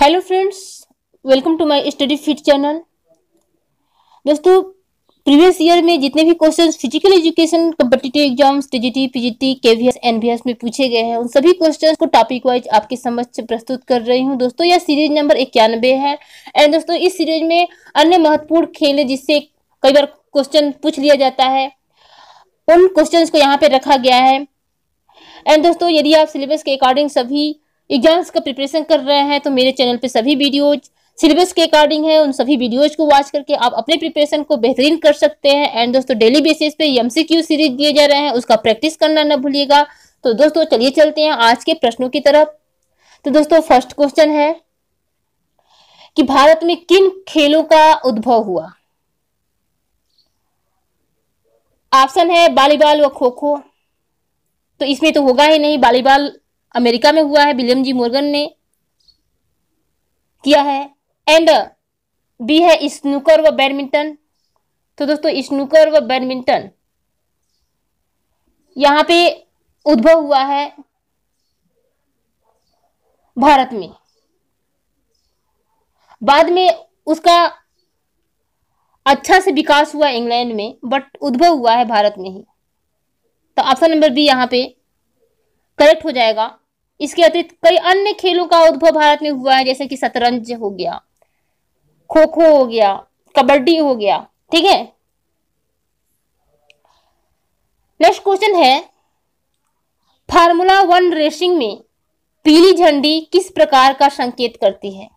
hello friends welcome to my Study Fit channel दोस्तों previous year में जितने भी questions physical education competitive exams TGT PGT KVS NVS में पूछे गए हैं उन सभी क्वेश्चंस को टॉपिक वाइज आपके समक्ष प्रस्तुत कर रही हूं दोस्तों यह सीरीज नंबर इक्यानबे है एंड दोस्तों इस सीरीज में अन्य महत्वपूर्ण खेल जिससे कई बार क्वेश्चन पूछ लिया जाता है उन क्वेश्चन को यहाँ पे रखा गया है एंड दोस्तों यदि आप सिलेबस के अकॉर्डिंग सभी एग्जाम्स का प्रिपरेशन कर रहे हैं तो मेरे चैनल पे सभी वीडियोज सिलेबस के अकॉर्डिंग है उन सभी वीडियोज को वॉच करके आप अपने प्रिपरेशन को बेहतरीन कर सकते हैं एंड दोस्तों डेली बेसिस पे एमसीक्यू सीरीज दिए जा रहे हैं उसका प्रैक्टिस करना ना भूलिएगा तो दोस्तों चलिए चलते हैं आज के प्रश्नों की तरफ तो दोस्तों फर्स्ट क्वेश्चन है कि भारत में किन खेलों का उद्भव हुआ ऑप्शन है वॉलीबॉल व खो खो तो इसमें तो होगा ही नहीं वॉलीबॉल अमेरिका में हुआ है विलियम जी मोर्गन ने किया है एंड बी है स्नूकर व बैडमिंटन तो दोस्तों स्नूकर व बैडमिंटन यहाँ पे उद्भव हुआ है भारत में बाद में उसका अच्छा से विकास हुआ इंग्लैंड में बट उद्भव हुआ है भारत में ही तो ऑप्शन नंबर बी यहाँ पे करेक्ट हो जाएगा इसके अतिरिक्त कई अन्य खेलों का उद्भव भारत में हुआ है जैसे कि शतरंज हो गया खो खो हो गया कबड्डी हो गया ठीक है नेक्स्ट क्वेश्चन है फार्मूला वन रेसिंग में पीली झंडी किस प्रकार का संकेत करती है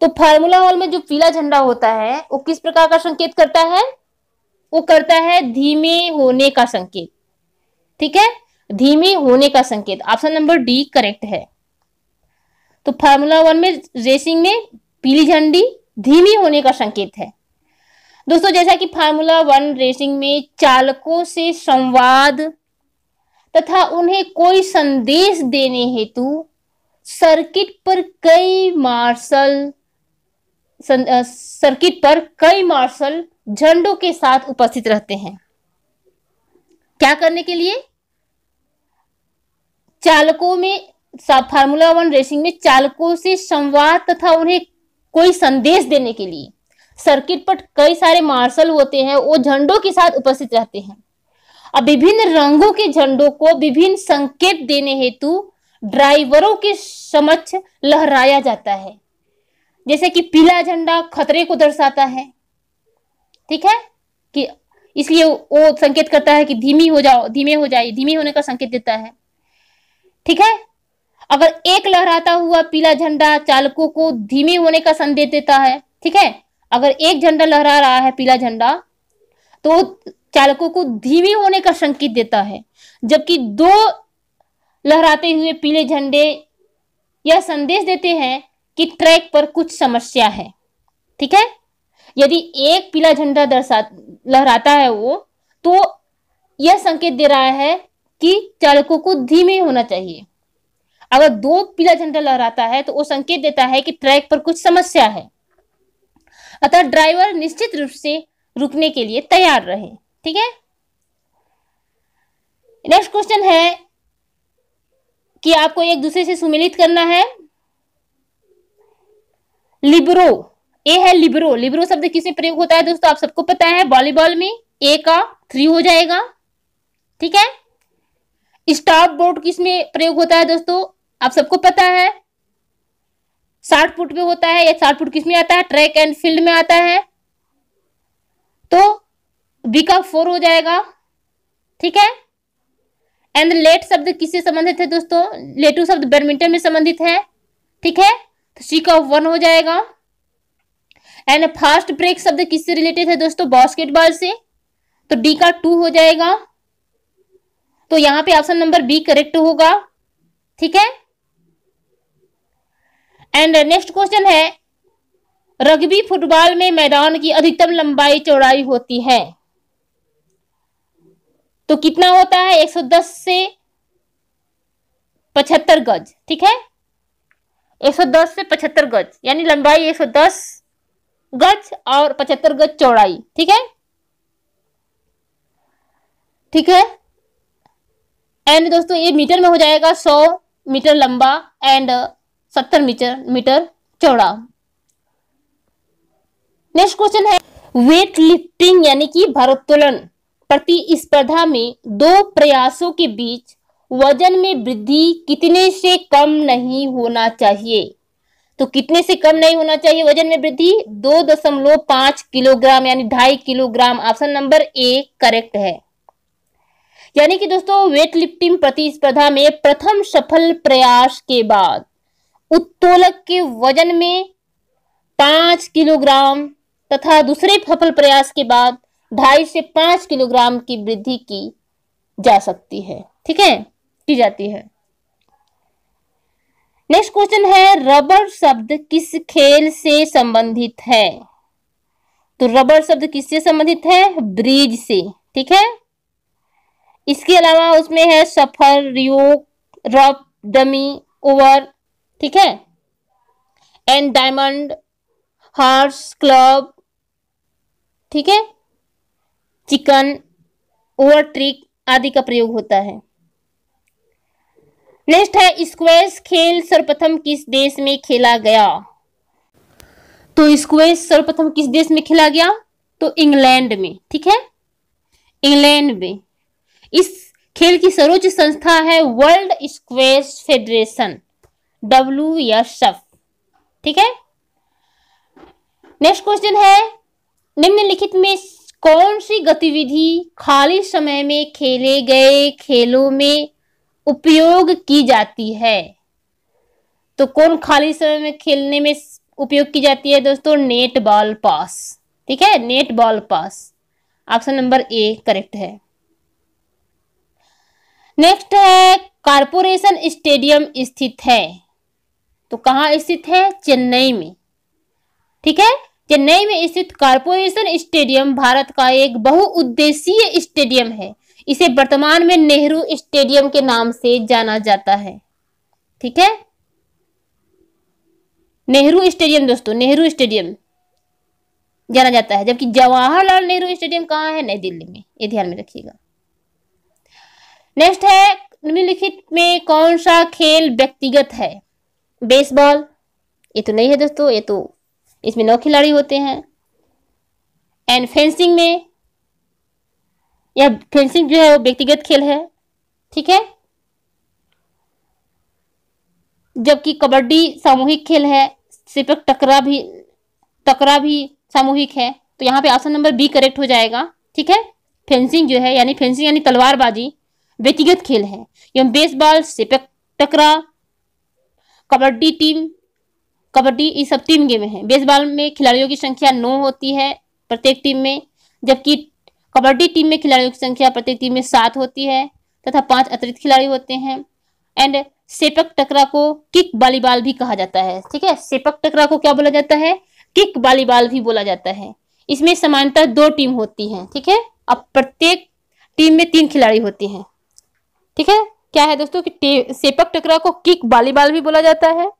तो फार्मूला वन में जो पीला झंडा होता है वो किस प्रकार का संकेत करता है वो करता है धीमे होने का संकेत ठीक है धीमी होने का संकेत ऑप्शन नंबर डी करेक्ट है तो फार्मूला वन में रेसिंग में पीली झंडी धीमी होने का संकेत है दोस्तों जैसा कि फार्मूला वन रेसिंग में चालकों से संवाद तथा उन्हें कोई संदेश देने हेतु सर्किट पर कई मार्शल सर्किट पर कई मार्शल झंडों के साथ उपस्थित रहते हैं क्या करने के लिए चालकों में फार्मूला वन रेसिंग में चालकों से संवाद तथा उन्हें कोई संदेश देने के लिए सर्किट पर कई सारे मार्शल होते हैं वो झंडों के साथ उपस्थित रहते हैं अब विभिन्न रंगों के झंडों को विभिन्न संकेत देने हेतु ड्राइवरों के समक्ष लहराया जाता है जैसे कि पीला झंडा खतरे को दर्शाता है ठीक है कि इसलिए वो संकेत करता है कि धीमी हो जाओ धीमे हो जाए धीमे होने का संकेत देता है ठीक है अगर एक लहराता हुआ पीला झंडा चालकों को धीमे होने का संदेश देता है ठीक है अगर एक झंडा लहरा रहा है पीला झंडा तो चालकों को धीमे होने का संकेत देता है जबकि दो लहराते हुए पीले झंडे यह संदेश देते हैं कि ट्रैक पर कुछ समस्या है ठीक है यदि एक पीला झंडा दर्शा लहराता है वो तो यह संकेत दे रहा है कि चालकों को धीमे होना चाहिए अगर दो पीला झंडा लहराता है तो वो संकेत देता है कि ट्रैक पर कुछ समस्या है अतः ड्राइवर निश्चित रूप से रुकने के लिए तैयार रहे ठीक है नेक्स्ट क्वेश्चन है कि आपको एक दूसरे से सुमिलित करना है लिब्रो ए है लिब्रो लिब्रो शब्द किसे प्रयोग होता है दोस्तों आप सबको पता है वॉलीबॉल में ए का थ्री हो जाएगा ठीक है स्टॉप बोर्ड किसमें प्रयोग होता है दोस्तों आप सबको पता है साठ फुट में होता है या साठ फुट किसमें आता है ट्रैक एंड फील्ड में आता है तो बी का फोर हो जाएगा ठीक है एंड लेट शब्द किससे संबंधित है दोस्तों लेटू शब्द बैडमिंटन में संबंधित है ठीक है तो सी का वन हो जाएगा एंड फास्ट ब्रेक शब्द किससे रिलेटेड है दोस्तों बास्केटबॉल से तो डी का टू हो जाएगा तो यहां पे ऑप्शन नंबर बी करेक्ट होगा ठीक है एंड नेक्स्ट क्वेश्चन है रग्बी फुटबॉल में मैदान की अधिकतम लंबाई चौड़ाई होती है तो कितना होता है 110 से 75 गज ठीक है 110 से 75 गज यानी लंबाई 110 गज और पचहत्तर गज चौड़ाई ठीक है ठीक है एंड दोस्तों ये मीटर में हो जाएगा सौ मीटर लंबा एंड सत्तर मीटर मीटर चौड़ा नेक्स्ट क्वेश्चन है वेट लिफ्टिंग यानी कि भारोत्तोलन प्रतिस्पर्धा में दो प्रयासों के बीच वजन में वृद्धि कितने से कम नहीं होना चाहिए तो कितने से कम नहीं होना चाहिए वजन में वृद्धि दो दशमलव पांच किलोग्राम यानी ढाई kilogram option number A correct है यानी कि दोस्तों वेट लिफ्टिंग प्रतिस्पर्धा में प्रथम सफल प्रयास के बाद उत्तोलक के वजन में पांच किलोग्राम तथा दूसरे सफल प्रयास के बाद ढाई से पांच किलोग्राम की वृद्धि की जा सकती है ठीक है की जाती है नेक्स्ट क्वेश्चन है रबर शब्द किस खेल से संबंधित है तो रबर शब्द किससे संबंधित है ब्रिज से ठीक है इसके अलावा उसमें है सफर रियो रब डमी ओवर ठीक है एंड डायमंड हॉर्स क्लब ठीक है चिकन ओवर ट्रिक आदि का प्रयोग होता है नेक्स्ट है स्क्वेस खेल सर्वप्रथम किस देश में खेला गया तो स्क्वेस सर्वप्रथम किस देश में खेला गया तो इंग्लैंड में ठीक है इंग्लैंड में इस खेल की सर्वोच्च संस्था है World Squash Federation W S F ठीक है नेक्स्ट क्वेश्चन है निम्नलिखित में कौन सी गतिविधि खाली समय में खेले गए खेलों में उपयोग की जाती है तो कौन खाली समय में खेलने में उपयोग की जाती है दोस्तों नेट बॉल पास ठीक है netball pass option number A correct है नेक्स्ट है कारपोरेशन स्टेडियम स्थित है तो कहाँ स्थित है चेन्नई में ठीक है चेन्नई में स्थित कारपोरेशन स्टेडियम भारत का एक बहुउद्देशीय स्टेडियम है इसे वर्तमान में नेहरू स्टेडियम के नाम से जाना जाता है ठीक है नेहरू स्टेडियम दोस्तों नेहरू स्टेडियम जाना जाता है जबकि जवाहरलाल नेहरू स्टेडियम कहाँ है नई दिल्ली में ये ध्यान में रखिएगा नेक्स्ट है निम्नलिखित में कौन सा खेल व्यक्तिगत है बेसबॉल ये तो नहीं है दोस्तों ये तो इसमें नौ खिलाड़ी होते हैं एंड फेंसिंग में या फेंसिंग जो है वो व्यक्तिगत खेल है ठीक है जबकि कबड्डी सामूहिक खेल है सिपक टकरा भी टकरा भी सामूहिक है तो यहाँ पे ऑप्शन नंबर बी करेक्ट हो जाएगा ठीक है फेंसिंग जो है यानी फेंसिंग यानी तलवारबाजी व्यक्तिगत खेल है एवं बेसबॉल सिपक टकरा कबड्डी टीम कबड्डी ये सब टीम गेम है बेसबॉल में खिलाड़ियों की संख्या नौ होती है प्रत्येक टीम में जबकि कबड्डी टीम में खिलाड़ियों की संख्या प्रत्येक टीम में सात होती है तथा पांच अतिरिक्त खिलाड़ी होते हैं एंड सेपक टकरा को किक बालीबाल भी कहा जाता है ठीक है सेपक टकरा को क्या बोला जाता है किक बालीबाल भी बोला जाता है इसमें समानता दो टीम होती है ठीक है अब प्रत्येक टीम में तीन खिलाड़ी होती हैं ठीक है क्या है दोस्तों कि सेपक टकरा को किक बालीबाल भी बोला जाता है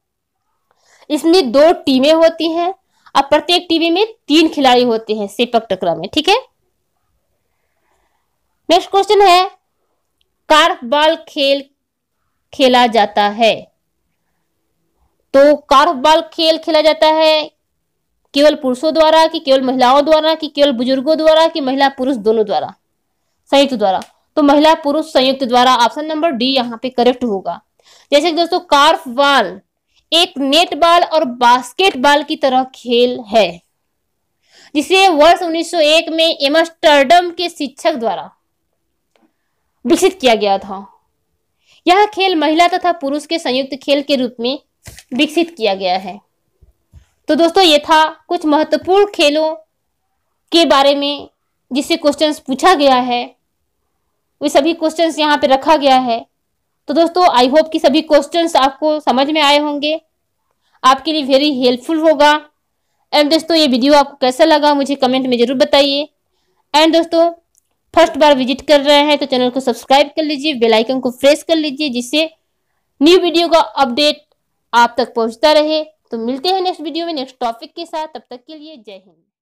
इसमें दो टीमें होती हैं और प्रत्येक टीम में तीन खिलाड़ी होते हैं सेपक टकरा में ठीक है नेक्स्ट क्वेश्चन है कार्फ बॉल खेल खेला जाता है तो कार्फ बॉल खेल खेला जाता है केवल पुरुषों द्वारा कि केवल महिलाओं द्वारा कि केवल बुजुर्गों द्वारा कि महिला पुरुष दोनों द्वारा संयुक्त द्वारा तो महिला पुरुष संयुक्त द्वारा ऑप्शन नंबर डी यहाँ पे करेक्ट होगा जैसे कि दोस्तों कार्फ बॉल एक नेट बॉल और बास्केट बॉल की तरह खेल है जिसे वर्ष 1901 में एमस्टर्डम के शिक्षक द्वारा विकसित किया गया था यह खेल महिला तथा पुरुष के संयुक्त खेल के रूप में विकसित किया गया है तो दोस्तों ये था कुछ महत्वपूर्ण खेलों के बारे में जिससे क्वेश्चंस पूछा गया है वे सभी क्वेश्चंस यहाँ पे रखा गया है तो दोस्तों आई होप कि सभी क्वेश्चंस आपको समझ में आए होंगे आपके लिए वेरी हेल्पफुल होगा एंड दोस्तों ये वीडियो आपको कैसा लगा मुझे कमेंट में ज़रूर बताइए एंड दोस्तों फर्स्ट बार विजिट कर रहे हैं तो चैनल को सब्सक्राइब कर लीजिए बेल आइकन को प्रेस कर लीजिए जिससे न्यू वीडियो का अपडेट आप तक पहुंचता रहे तो मिलते हैं नेक्स्ट वीडियो में नेक्स्ट टॉपिक के साथ तब तक के लिए जय हिंद